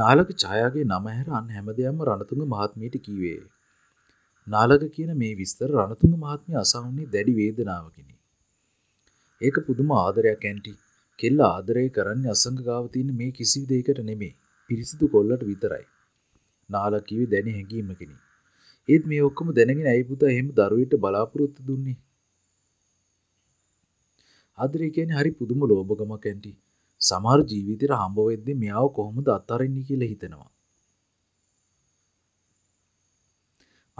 නාලක ඡායාගේ නම හැර අන් හැම දෙයක්ම රණතුංග මහත්මියට කීවේ. නාලක කියන මේ විස්තර රණතුංග මහත්මිය අසහුන්නේ දැඩි වේදනාවකිනි. ඒක පුදුම ආදරයක් ඇන්ටි. කෙල්ල ආදරය කරන්නේ අසංග ගාව තියෙන මේ කිසි දෙයකට නෙමෙයි. පිරිසිදු කොල්ලට විතරයි. නාලක කිවි දැනි හැඟීමකිනි. ඒත් මේ ඔක්කොම දැනගෙන ඇයි පුතා එහෙම දරුවෙට බලාපොරොත්තු දුන්නේ? ආදරය කියන්නේ හරි පුදුම ලෝභකමක් ඇන්ටි. සමහර ජීවිතයට හම්බ වෙද්දී මෙයාව කොහොමද අත්හරින්නේ කියලා හිතෙනවා.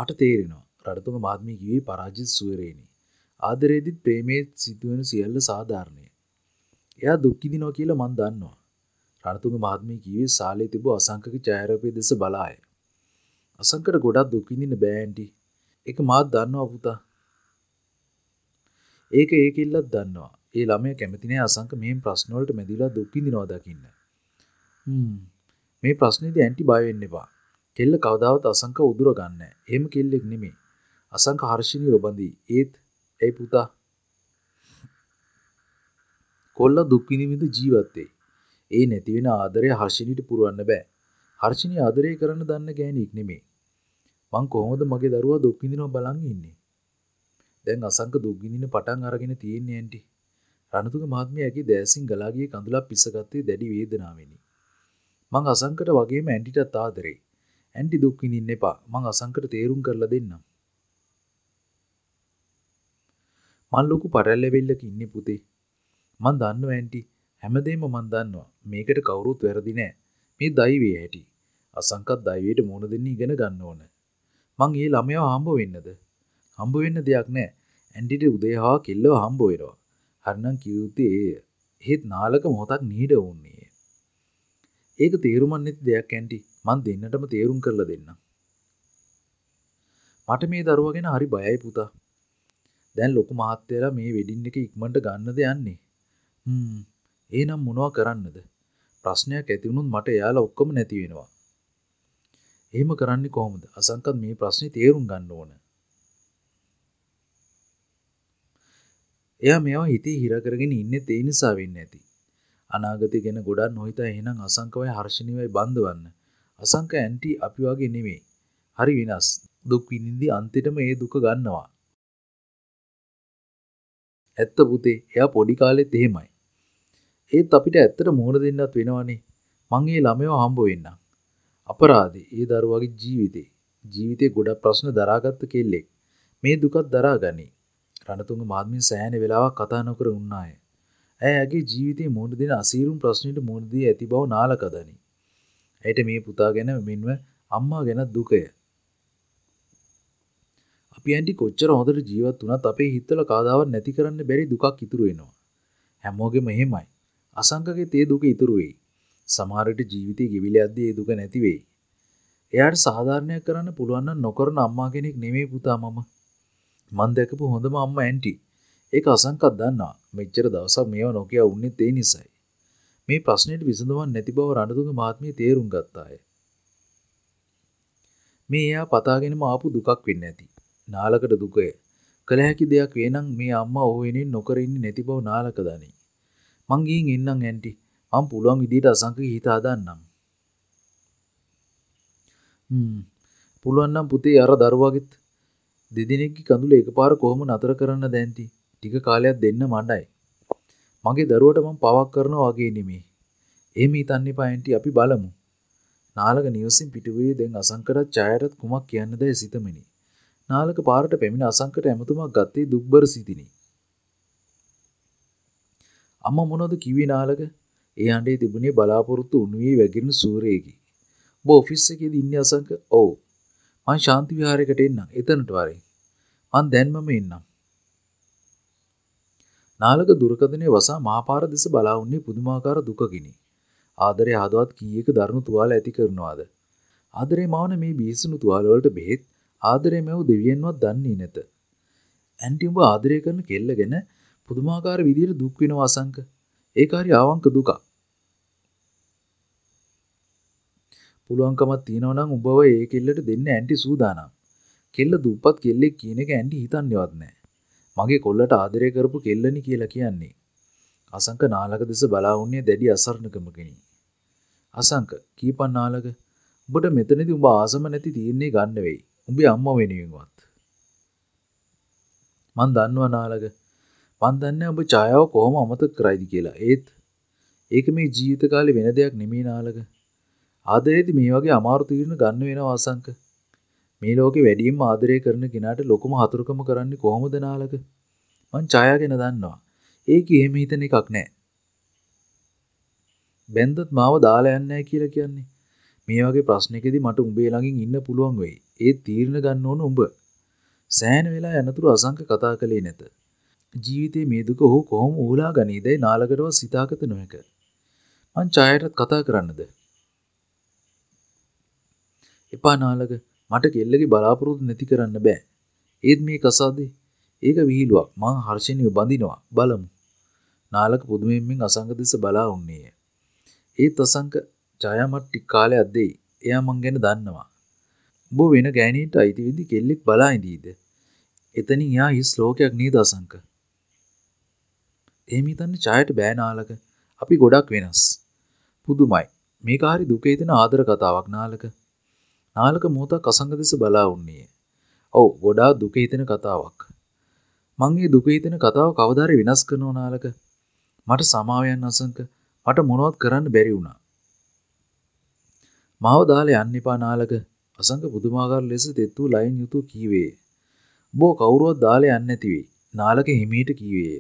මට තේරෙනවා රඩතුම මහත්මිය කිව්වේ පරාජිත් සුවරේනි. ආදරයේදීත් ප්‍රේමයේ සිදුවෙන සියල්ල සාධාරණයි. එයා දුක් විඳිනවා කියලා මම දන්නවා. රණතුංග මහත්මිය කිව්වේ සාලේ තිබූ අසංකක ඡායාරූපයේ දෙස බලාය. අසංකට ගොඩක් දුක් විඳින්න බෑ ඇන්ටි. ඒක මාත් දන්නවා පුතා. ඒක ඒකෙල්ලත් දන්නවා. ඒ ළමය කැමතිනෑ අසංක මේ ප්‍රශ්නවලට මැදිලා දුක්කිදි නොදකින්න. මේ ප්‍රශ්නද ඇන්ටි බයවෙන්න එපා කෙල්ල කවදාවත් අසංක උදුර ගන්න එහෙම කෙල්ලෙක් නෙමේ අසංක හර්ෂණය ඔබඳී ඒත් ඇයි පුතා කොල්ල දුක්කිනිවිඳ ජීවත්තේ ඒ නැතිවෙන ආදරය හර්ෂණිට පුරුවන්න බෑ හර්ෂණය ආදරය කරන්න දන්න ගෑනෙක් නෙමේ මං කොහොමද මගේ දරුවා දුක්කිදිනව බලන් ඉන්නේ දැන් අසංක දුක්ගිඳින පටන් අරගෙන තියෙන්නේ ඇන්ටි රණතුග මහත්මයාගේ දෑසින් ගලාගිය කඳුලක් පිසගත්තේ දැඩි වේදනාවෙනි. මං අසංකට වගේම ඇන්ටිටත් ආදරේ. ඇන්ටි දුක් විඳින්න එපා. මං අසංකට තේරුම් කරලා දෙන්නම්. මං ලොකු පරැල්ලෙවිල්ලක ඉන්නේ පුතේ. මං දන්නවා ඇන්ටි. හැමදේම මං දන්නවා. මේකට කවුරුත් වැරදි නෑ. මේ දෛවයේ ඇටි. අසංකත් දෛවයට මුණ දෙන්න ඉගෙන ගන්න ඕන. මං ඒ ළමයාව හම්බ වෙන්නද? හම්බ වෙන්න දෙයක් නෑ. ඇන්ටිට උදේ හා කෙල්ලව හම්බ වෙනවා. අරනම් කිව්තේ එහෙත් නාලක මොහොතක් නීඩ වන්නේ. ඒක තේරුමන් නැති දෙයක් ඇන්ටි මන් දෙන්නටම තේරුම් කරලා දෙන්න. මට මේ දරුවා ගැන හරි බයයි පුතා. දැන් ලොකු මහත්තයලා මේ වෙඩින් එක ඉක්මනට ගන්නද යන්නේ. හ්ම් එහෙනම් මොනවා කරන්නද? ප්‍රශ්නයක් ඇති වුණොත් මට එයාලා ඔක්කොම නැති වෙනවා. එහෙම කරන්නේ කොහොමද? අසංකත් මේ ප්‍රශ්නේ තේරුම් ගන්න ඕනේ. එයා මේවා හිතේ හිර කරගෙන ඉන්නේ ඒ නිසා වෙන්නේ නැති. අනාගතය ගැන ගොඩක් නොහිතා එහෙනම් අසංකවයි හර්ෂණීයයි බඳවන්න. අසංක ඇන්ටි අපි වගේ නෙමෙයි. හරි වෙනස්. දුක් විඳින්දි අන්තිටම ඒ දුක ගන්නවා. ඇත්ත පුතේ එයා පොඩි කාලෙත් එහෙමයි. ඒත් අපිට ඇත්තට මුහුණ දෙන්නත් වෙනවනේ. මං ඒ ළමයව හම්බ වෙන්නම්. අපරාධේ ඒ දරුවගේ ජීවිතේ ජීවිතේ ගොඩක් ප්‍රශ්න දරාගත්ත කෙල්ලෙක්. මේ දුකත් දරාගනී. රණතුංග මාධ්‍මින් සෑහෙන වෙලාවක් කතා නොකර උන්නාය. ඇය ඇගේ ජීවිතයේ මුහුණ දෙන අසීරුම් ප්‍රශ්නයට මුහුණ දී ඇති බව නාලකදනි. ඇයට මේ පුතා ගැන මෙන්ව අම්මා ගැන දුකය. අපි ඇන්ටි කොච්චර හොඳට ජීවත් වුණත් අපේ හිතවල කවදාවත් නැති කරන්න බැරි දුකක් ඉතුරු වෙනවා. හැමෝගෙම එහෙමයි. අසංකගේ තේ දුක ඉතුරු වෙයි. සමහරට ජීවිතේ ගෙවිලා යද්දී ඒ දුක නැති වෙයි. එයාට සාධාරණයක් කරන්න පුළුවන් නම් නොකරන අම්මා කෙනෙක් නෙමෙයි පුතා මම. මං දැකපු හොඳම අම්මා ඇන්ටි. ඒක අසංකත් දන්නවා. මෙච්චර දවසක් මේව නොකිය වුණෙත් ඒ නිසයි. මේ ප්‍රශ්නෙට විසඳුමක් නැති බව රණතුංග මහත්මිය තේරුම් ගත්තාය. මේ එයා පතාගෙනම ආපු දුකක් වෙන්න ඇති. නාලකට දුකය. කළ හැකි දෙයක් වේ නම් මේ අම්මා ඕ වෙනින් නොකර ඉන්නේ නැති බව නාලක දනි. මං ගිහින් එන්නම් ඇන්ටි. මං පුළුවන් විදියට අසංකගේ හිත හදන්නම්. හ්ම්. පුළුවන් නම් පුතේ අර දරුවාගෙත් දෙදෙනෙක්ගේ කඳුල එකපාර කොහොම නතර කරන්න දැන්ති. ටික කාලයක් දෙන්න මණ්ඩයි. මගේ දරුවට මම පවක් කරනවා වගේ නෙමේ. එහෙම හිතන්න එපා ඇන්ටි අපි බලමු. නාලක නිවසින් පිටුවේ දැන් අසංකටත් ඡායටත් කුමක් කියන්නද සිතමිනි. නාලක පාරට පැමිණ අසංකට ඇමතුමක් ගත්තේ දුක්බර සිතිනි. අම්මා මොනවද කිව්වේ නාලක? ඒ අඬේ තිබුණේ බලාපොරොත්තු උණුවේ වැగిරෙන සූර්යයේකි. ඔබ ඔෆිස් එකේදී ඉන්නේ අසංක? ඔව්. මං ශාන්ති විහාරයකට එන්නම්. එතනට වරේ. මං දැන්මම එන්නම්. නාලක දුරකථනයේ වසා මහපාර දෙස බලා වුණේ පුදුමාකාර දුකකිනි. ආදරය හදවත් කීයක දරුණු තුවාල ඇති කරනවාද? ආදරේ මවන මේ බීසුණු තුවාල වලට බෙහෙත් ආදරේ මව දෙවියන්වත් දන්නේ නැත. ඇන්ටි උඹ ආදරය කරන කෙල්ල ගැන පුදුමාකාර විදියට දුක් වෙනවා අසංක. ඒක හරි ආවංක දුකක්. පුළුවන්කමක් තියෙනවා නම් උඹව ඒ කෙල්ලට දෙන්න ඇන්ටි සූදානම්. කෙල්ල දුප්පත් කෙල්ලෙක් කියන එක ඇන්ටි හිතන්නේවත් නැහැ. මගේ කොල්ලට ආදරය කරපු කෙල්ලනි කියලා කියන්නේ. අසංක නාලක දෙස බලා වුණේ දැඩි අසරණකමකිනි. අසංක කීපන් නාලක උඹට මෙතනදී උඹ ආසම නැති තීරණේ ගන්න වෙයි. උඹේ අම්මා වෙනුවෙන්වත්. මන් දන්නවා නාලක. මන් දන්නේ උඹ ඡායාව කොහොම අමතක කරයිද කියලා. ඒත් ඒක මේ ජීවිත කාලේ වෙන දෙයක් නෙමෙයි නාලක. ආදරයේදී මේ වගේ අමාරු තීරණ ගන්න වෙනව ආසංක. මේ ලෝකේ වැඩියෙන්ම ආදරය කරන කෙනාට ලොකුම හතුරුකම කරන්නේ කොහොමද නාලක? මං ඡායා ගැන දන්නවා. ඒක එහෙම හිතන එකක් නෑ. බැන්දත් මාව දාලා යන්නේ කියලා කියන්නේ. මේ වගේ ප්‍රශ්නකෙදි මට උඹේ ළඟින් ඉන්න පුළුවන් වෙයි. ඒ තීරණ ගන්න ඕන උඹ. සෑහෙන වෙලා යනතුරු අසංක කතා කළේ නැත. ජීවිතේ මේ දුක ඔහු කොහොම උහුලා ගනීදයි නාලකටවත් සිතාගත නොහැක. මං ඡායටත් කතා කරන්නද? එපා නාලක මට කෙල්ලගේ බලාපොරොත්තු නැති කරන්න බෑ. ඒත් මේ කසාදේ ඒක විහිළුවක්. මං හර්ෂණිව බඳිනවා. බලමු. නාලක පුදුමයෙන් අසංග දෙස බලා උන්නේය. ඒත් අසංග ජයා මට ටික කාලයක් දෙයි. එයා මං ගැන දන්නවා. උඹ වෙන ගෑණියට අයිති වෙදි කෙල්ලෙක් බලා ඉඳීද? එතනින් එයා හිස් ලෝකයක් නේද අසංක? එහෙම හිතන්නේ ජයට බෑ නාලක. අපි ගොඩක් වෙනස්. පුදුමයි. මේක හරි දුකේ දෙන ආදර කතාවක් නාලක. නාලක මොහොතක් අසංග දෙස බලා වුණේ. ඔව් ගොඩාක් දුක හිතෙන කතාවක්. මං මේ දුක හිතෙන කතාව කවදාරි විනාශ කරනව නාලක. මට සමාව යන්න අසංක. මට මොනවත් කරන්න බැරි වුණා. මාව දාලා යන්න එපා නාලක. අසංක පුදුමාකාර ලෙස දෙත්තු ලයින් යුතු කීවේ. බෝ කවුරුවත් දාලා යන්න නැති වෙයි. නාලක හිමීට කීවේ.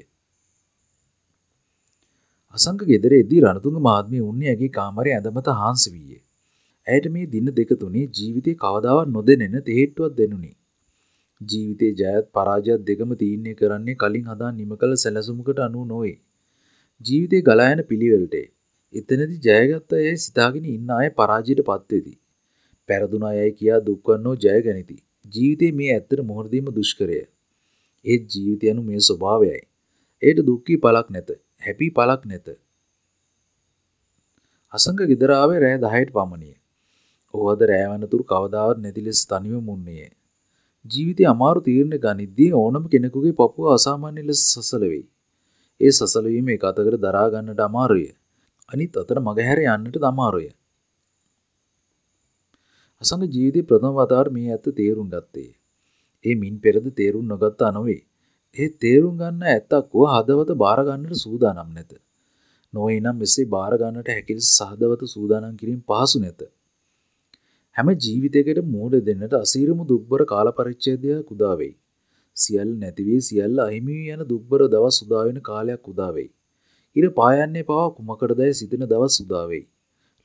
අසංක ගෙදරේදී රණතුංග මහත්මිය උන්නේ ඇගේ කාමරයේ ඇඳමත හාන්සි වීයේ. ඇයට මේ දින දෙක තුනේ ජීවිතේ කවදාවත් නොදෙනෙන තෙහෙට්ටුවක් දෙනුනි. ජීවිතේ ජයත් පරාජයත් දෙකම තීරණය කරන්නේ කලින් හදා නිම කළ සැලසුමකට අනුව නොවේ. ජීවිතේ ගලා යන පිළිවෙලටේ. එතනදී ජයගත් අය සිතාගෙන ඉන්න අය පරාජයට පත් වෙති. පෙරදුන අයයි කියා දුක්වන්නෝ ජය ගනිති. ජීවිතේ මේ ඇත්තට මොහොර දීම දුෂ්කරය. ඒ ජීවිතය anu මේ ස්වභාවයයි. ඒට දුක්ඛී පළක් නැත. හැපි පළක් නැත. අසංග ගෙදර ආවේ රෑ 10ට පමණියේ. ඔහුද රෑවනතුරු කවදාවත් නැති ලෙස තනිව මුන්නේය. ජීවිතයේ අමාරු තීරණ ගනිද්දී ඕනම කෙනෙකුගේ පපුව අසාමාන්‍ය ලෙස සසල වෙයි. ඒ සසල වීම එක අතකට දරා ගන්නට අමාරුය. අනිත් අතට මගහැර යන්නට අමාරුය. අසංග ජීවිතයේ ප්‍රථම වතාවට මේ ඇත්ත තේරුම් ගත්තේ. ඒ මින් පෙරද තේරුම් නොගත්තා නොවේ. ඒ තේරුම් ගන්න ඇත්තක් වූ හදවත බාර ගන්නට සූදානම් නැත. නොවේ නම් මෙසේ බාර ගන්නට හැකි සහදවත සූදානම් කිරීම පහසු නැත. හැම ජීවිතයකට මූඩ දෙන්නට අසීරම දුක්බර කාලපරිච්ඡේදයක් උදාවෙයි. සියල් නැතිවී සියල්ල අහිමි යන දුක්බර දවස් උදාවෙන කාලයක් උදාවෙයි. ඉර පායන්නේ පවා කුමකටදයි සිටින දවස් උදාවෙයි.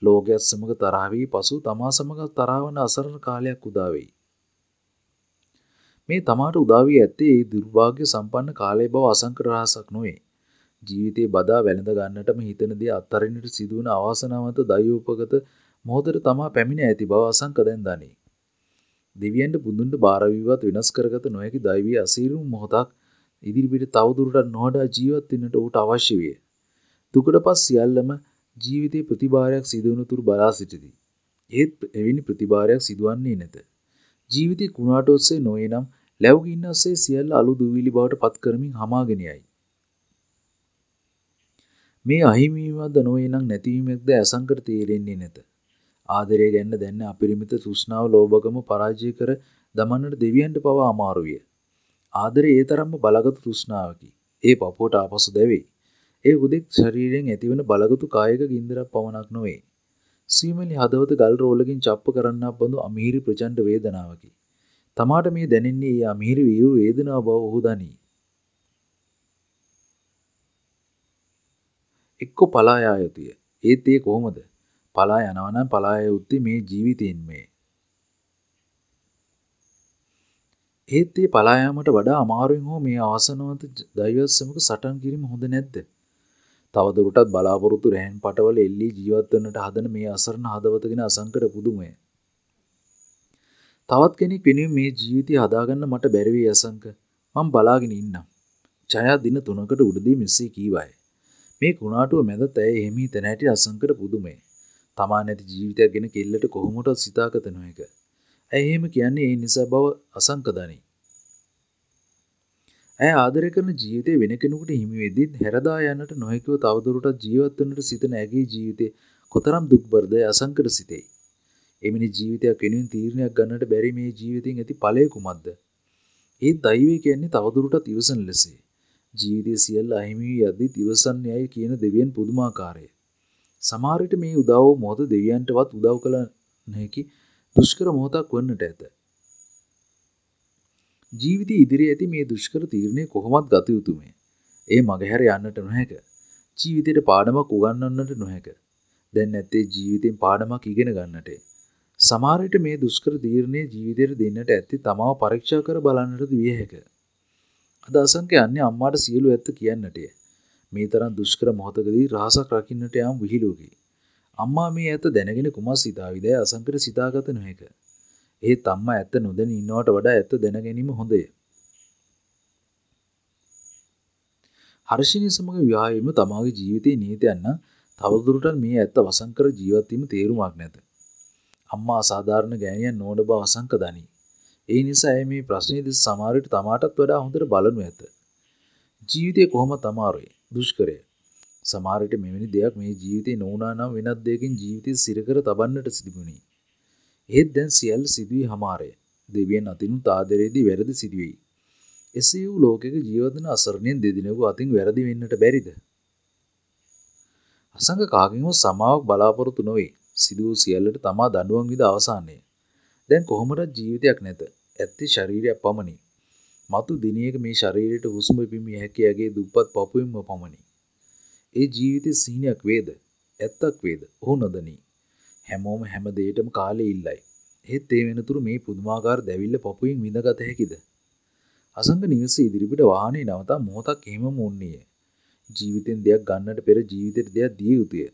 ලෝකයේත් සමග තරහ වී පසු තමා සමග තරහවන අසරණ කාලයක් උදාවෙයි. මේ තමාට උදා වී ඇත්තේ දුර්භාග්‍ය සම්පන්න කාලය බව අසංක රහසක් නොවේ. ජීවිතේ බදා වැළඳ ගන්නටම හිතන දේ අත්හරින්නට සිදුවන අවාසනාවන්ත දයෝපගත මොහොතට තමා පැමිණ ඇති බව අසංක දැන් දනී. දෙවියන්ට බුදුන්ට භාරවීවත් වෙනස් කරගත නොහැකි දෛවී අසීරුම් මොහොතක් ඉදිරිපිට තවදුරටත් නොහඩා ජීවත් වෙන්නට ඌට අවශ්‍ය විය. දුකට පස් සියල්ලම ජීවිතයේ ප්‍රතිභාරයක් සිදුවන තුරු බලා සිටිති. ඒත් එවැනි ප්‍රතිභාරයක් සිදුවන්නේ නැත. ජීවිතේ කුණාට ඔස්සේ නොවේ නම් ලැබුගින්න ඔස්සේ සියල්ල අලු දුවිලි බවට පත් කරමින් හමාගෙන යයි. මේ අහිමීමක්ද නොවේ නම් නැතිවීමක්ද අසංකට තේරෙන්නේ නැත. ආදරය ගැන්න දැන්න අපිරිමිත සුස්නාව ලෝභකම පරාජය කර දමන්නට දෙවියන්ට පවා අමාරුවිය. ආදරේ ඒ තරම්ම බලගත් තෘෂ්ණාවකි. ඒ පපුවට ආපසු දැවේ. ඒ හුදෙක් ශරීරයෙන් ඇතිවන බලගතු කායක ගින්දරක් පමණක් නොවේ. සීමලි හදවත ගල් රෝලකින් චප්ප කරන්නා බඳු අමීරි ප්‍රචණ්ඩ වේදනාවකි. තමාට මේ දැනෙන්නේ ඒ අමීරි වියූ වේදනාව බව ඔහු දනී. එක්ක පලායා යුතුය. ඒත් ඒ කොහොමද? පලා යනවනම් පලාය යුත්තේ මේ ජීවිතයෙන් මේ. ඒත් ඒ පලා යාමට වඩා අමාරුවෙන් හෝ මේ ආසනවන්ත දෛවයත් සමග සටන් කිරීම හොඳ නැද්ද? තවදුරටත් බලාපොරොත්තු රැහන් පටවල එල්ලී ජීවත් වෙන්නට හදන මේ අසරණ හදවත ගැන අසංකර පුදුමය. තවත් කෙනෙක් වෙනුවෙන් මේ ජීවිතය හදාගන්න මට බැරි වී අසංක. මම බලාගෙන ඉන්නම්. ජයා දින 3කට උඩදී මෙසේ කීවයි. මේ කුණාටුව මැද තැය එහෙම හිතන හැටි අසංකර පුදුමය. තමා නැති ජීවිතයක් ගැන කෙල්ලට කොහොමට සිතාගත නොහැක. ඇය එහෙම කියන්නේ ඒ නිසා බව අසංකදනී. ඇය ආදරය කරන ජීවිතේ වෙන කෙනෙකුට හිමි වෙද්දී හැරදා යන්නට නොහැකිව තවදුරටත් ජීවත් වෙන්නට සිතන ඇගේ ජීවිතේ කොතරම් දුක්බරද අසංකර සිතේ. එමිනි ජීවිතයක් වෙනුවෙන් තීරණයක් ගන්නට බැරි මේ ජීවිතෙන් ඇති ඵලය කුමක්ද? ඒ දෛවය කියන්නේ තවදුරටත් ඉවසන ලෙසේ. ජීවිතයේ සියල්ල අහිමි වී යද්දී ඉවසන්නේ අය කියන දෙවියන් පුදුමාකාරයි. සමාරට මේ උදව් මෝද දෙවියන්ටවත් උදව් කළ නැකි දුෂ්කර මොහොතක් වන්නට ඇත. ජීවිත ඉදිරි ඇති මේ දුෂ්කර තීරණය කොහොමත් ගත යුතුමේ. ඒ මගහැර යන්නට නොහැක. ජීවිතයට පාඩමක් උගන්නන්නට නොහැක. දැන් ඇත්තේ ජීවිතෙන් පාඩමක් ඉගෙන ගන්නට. සමාරයට මේ දුෂ්කර තීරණය ජීවිතයට දෙන්නට ඇති තමාව පරීක්ෂා කර බලන්නට විය හැක. අද අසංක යන්නේ අම්මාට සියලු ඇත්ත කියන්නටේ. මේ තරම් දුෂ්කර මොහොතකදී රහසක් රකින්නට යාම් විහිළුවකි. අම්මා මේ ඇත දැනගෙන කුමස් සිතාවිදෑ අසංකර සිතාගත නොහැක. ඒ තම්මා ඇත්ත නොදැන ඉන්නවට වඩා ඇත්ත දැනගැනීම හොඳය. හර්ෂණය සමග ව්‍යායම තමාගේ ජීවිතයේ නීතියන්න තවදුරටත් මේ ඇත්ත වසංකර ජීවත්වීම තේරුමක් නැත. අම්මා අසාධාරණ ගෑනියන් නෝඩ බව අසංක දනී. ඒ නිසා ඇ මේ ප්‍රශ්නයද සමාරයට තමාටත් වඩා හොඳට බලනු ඇත. ජීවිතය කොහොම තමාරුයි. දුෂ්කරය. සමාරයට මෙවැනි දෙයක් මේ ජීවිතේ නොවනා නම් වෙනත් දෙයකින් ජීවිතය සිරකර තබන්නට සිදුවුණි. ඒත් දැන් සියල් සිදුවී හමාරය. දෙවියන් අතිනු තාදරයේදී වැරදි සිදුවෙයි. එසේ වූ ලෝකයක ජීවතන අසරණයෙන් දෙදිනකු අතින් වැරදි වෙන්නට බැරිද? අසංග කාගෙන්ව සමාවක් බලාපොරොත්තු නොවේ. සිදුව සියල්ලට තමා දඬුවම් විඳ අවසානයේ. දැන් කොහොමද ජීවිතයක් නැත. ඇත්තේ ශරීරයක් පමණයි. මතු දිනයක මේ ශරීරයට හුස්ම පිමිය හැකියගේ දුප්පත් පපුවෙන්ම පමණි. ඒ ජීවිතේ සිහිනයක් වේද? ඇත්තක් වේද? ඔහු නොදනී. හැමෝම හැම දෙයකටම කාලේ ඉල්ලයි. එහෙත් ඒ වෙනතුරු මේ පුදුමාකාර දැවිල්ල පපුවෙන් විඳගත හැකිද? අසංග නිවස ඉදිරිපිට වාහනේ නවතා මොහොතක් එහෙමම වුණේ. ජීවිතෙන් දෙයක් ගන්නට පෙර ජීවිතයට දෙයක් දිය යුතුය.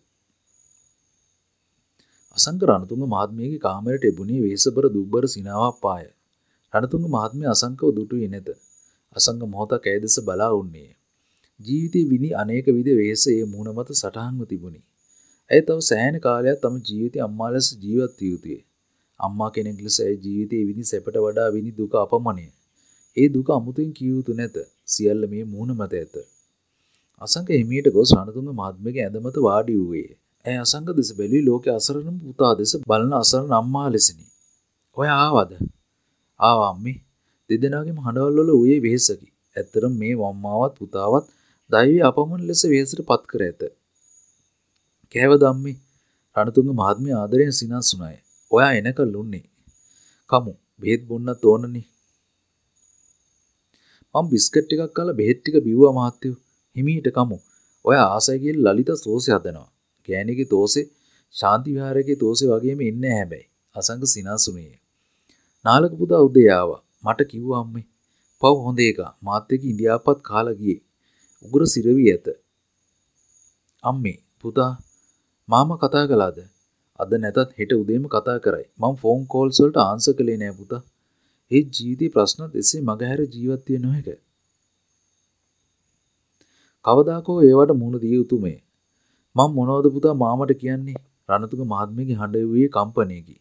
අසංග රණතුංග මහත්මියගේ කාමරයට එබුණේ වෙහෙසබර දුබ්බර සිනාවක් පාය. රණතුංග මහත්මයා අසංකව දුටුවේ නැත. අසංග මොහොතක් ඇය දෙස බලා වුන්නේය. ජීවිතයේ විනි අනේක විද වෙහෙස ඒ මූණ මත සටහන්ව තිබුණි. ඇය තව සෑහෙන කාලයක් තම ජීවිතය අම්මා ලෙස ජීවත් විය යුතුය. අම්මා කෙනෙක් ලෙස ඇය ජීවිතයේ විනි සැපට වඩා විනි දුක අපමණය. ඒ දුක අමුතුවෙන් කිය යුතු නැත. සියල්ල මේ මූණ මත ඇත. අසංග හිමියට ගොස් රණතුංග මහත්මයාගේ ඇඳ මත වාඩි වූයේ. ඇය අසංග දෙස බැලුවේ ලෝකයේ අසරණම පුතා දෙස බලන අසරණ අම්මා ලෙසිනි. ඔය ආවද? ආවම්මි දෙදෙනගේම හඬවල්වල වයේ වෙහෙසකි. ඇත්තරම් මේ වම්මාවත් පුතාවත් දෛවී අපමණ ලෙස වෙහෙසට පත් කර ඇත. කෑව ධම්මි රණතුංග මහත්මිය ආදරයෙන් සිනහසුණාය. ඔයා එනකල් උන්නේ. කමු බෙහෙත් බොන්නත් ඕනනේ. මම බිස්කට් එකක් කාලා බෙහෙත් ටික බිව්වා මහත්තයෝ. හිමීට කමු. ඔයා ආසයි කියලා ලලිත තෝසේ හදනවා. ගෑණිගේ තෝසේ ශාන්ති විහාරයේ තෝසේ වගේම ඉන්නේ හැබැයි. අසංග සිනහසුමේ. නාලක පුතා උදේ ආවා. මට කිව්වා අම්මේ පව් හොඳ එක මාත් එක්ක ඉන්දියාපත් කාලා ගියේ. උගුර සිරවි ඇත. අම්මේ පුතා මාම කතා කළාද? අද නැතත් හෙට උදේම කතා කරයි. මම ෆෝන් කෝල්ස් වලට ආන්සර් කළේ නෑ පුතා. ඒ ජීවිතේ ප්‍රශ්න දෙසේ මගහැර ජීවත් වෙන එක. කවදාකෝ ඒවට මුහුණ දිය යුතුමේ. මම මොනවද පුතා මාමට කියන්නේ? රණතුංග මහත්මියගේ හඬ වූයේ කම්පණයකි.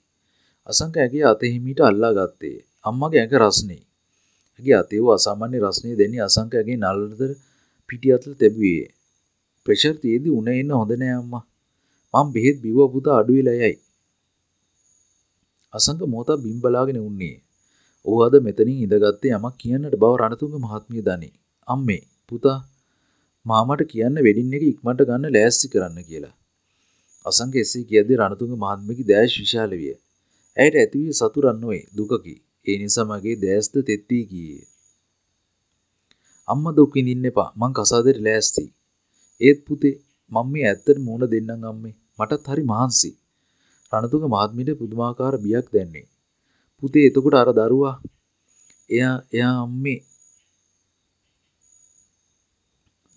අසංක ඇගේ අතෙහිමීට අල්ලා ගත්තේ. අම්මගේ ඇඟ රස්නේ. ඇගේ අතේව අසාමාන්‍ය රස්නේ දැනි අසංක ඇගේ නළලතර පිටි අතල තැබුවේ. ප්‍රෙෂර් තියේදී උණ එන්න හොඳ නෑ අම්මා. මං බෙහෙත් බිව පුතා අඩු වෙලා යයි. අසංක මොහොතක් බිම් බලාගෙන උන්නේ. ඌ අද මෙතනින් ඉඳගත්තේ යමක් කියන්නට බව රණතුංග මහත්මිය දනි. අම්මේ පුතා මාමට කියන්න වෙඩින් එක ඉක්මනට ගන්න ලෑස්ති කරන්න කියලා. අසංක එසේ කියද්දී රණතුංග මහත්මියගේ දැස් විශාල විය. ඇයට ඇතිවිය සතුරන් නොවේ දුකකි. ඒ නිසා මගේ දැස්ද තෙත් වී ගියේ. අම්මා දුක් විඳින්න එපා. මං කසාදෙට ලෑස්ති. ඒත් පුතේ මම මේ ඇත්තට මූණ දෙන්නම් අම්මේ. මටත් හරි මහන්සි. රණතුංග මහත්මියට පුදුමාකාර බියක් දැන්නේ. පුතේ එතකොට අර දරුවා එයා එයා අම්මේ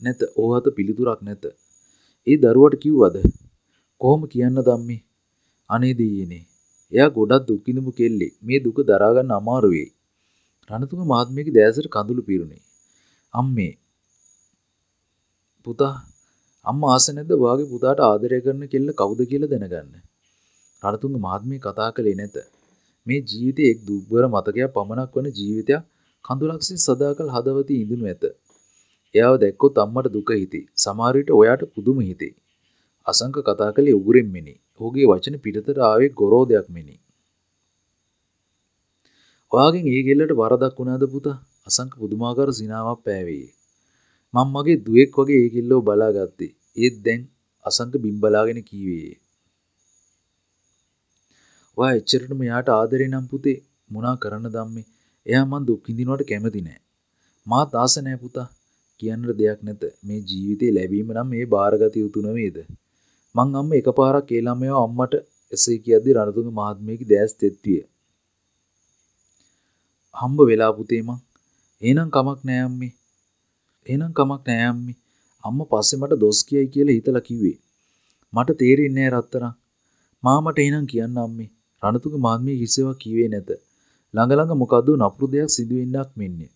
නැත ඕහත පිළිතුරක් නැත. ඒ දරුවට කිව්වද කොහොම කියන්න දම්මේ අනේ දෙයනේ එයා ගොඩක් දුකිඳපු කෙල්ලෙක්. මේ දුක දරා ගන්න අමාරු වෙයි. රණතුංග මහත්මියගේ දෑසට කඳුළු පිරුණේ. අම්මේ පුතා අම්මා ආස නැද්ද ඔයාගේ පුතාට ආදරය කරන කෙල්ල කවුද කියලා දැනගන්න. රණතුංග මහත්මිය කතා කළේ නැත. මේ ජීවිතයේ එක් දුක්බර මතකයක් පමණක් වන ජීවිතයක් කඳුලක්සේ සදාකල් හදවතේ ඉඳුණු ඇත. එයාව දැක්කොත් අම්මට දුක හිතේ. සමහර විට ඔයාට පුදුම හිතේ. අසංක කතා කළේ උගුරෙන් මෙනි. ඔහුගේ වචන පිටතට ආවේ ගොරෝදයක් මෙනි. ඔයාගෙන් ඒ ගෙල්ලට වරදක් වුණාද පුතා? අසංක පුදුමාකාර සිනාවක් පෑවේ. මම මගේ දුවෙක් වගේ ඒ ගෙල්ලව බලාගත්තේ. ඒත් දැන් අසංක බිම්බලාගෙන කීවේ. ඔයා එච්චරටම යාට ආදරේ නම් පුතේ මොනා කරන්න ධම්මේ. එයා මං දුක් විඳිනවට කැමති නෑ. මාත් ආස නෑ පුතා. කියන්න දෙයක් නැත. මේ ජීවිතේ ලැබීම නම් මේ බාරගතිය යුතු නවේද? මං අම්ම එකපාරක් ඒ ළමයා අම්මට එසේ කියද්දී රණතුංග මහත්මයාගේ දැස් තෙත්විය. හම්බ වෙලා පුතේ මං. එහෙනම් කමක් නෑ අම්මේ. එහෙනම් කමක් නෑ අම්මේ. අම්ම පස්සේ මට දොස් කියයි කියලා හිතලා කිව්වේ. මට තේරෙන්නේ නෑ රත්තරන්. මාමට එහෙනම් කියන්න අම්මේ. රණතුංග මහත්මිය කිසිවක් කිව්වේ නැත. ළඟ ළඟ මොකද්ද නපුරු දෙයක් සිදුවෙන්නක් මෙන්නේ.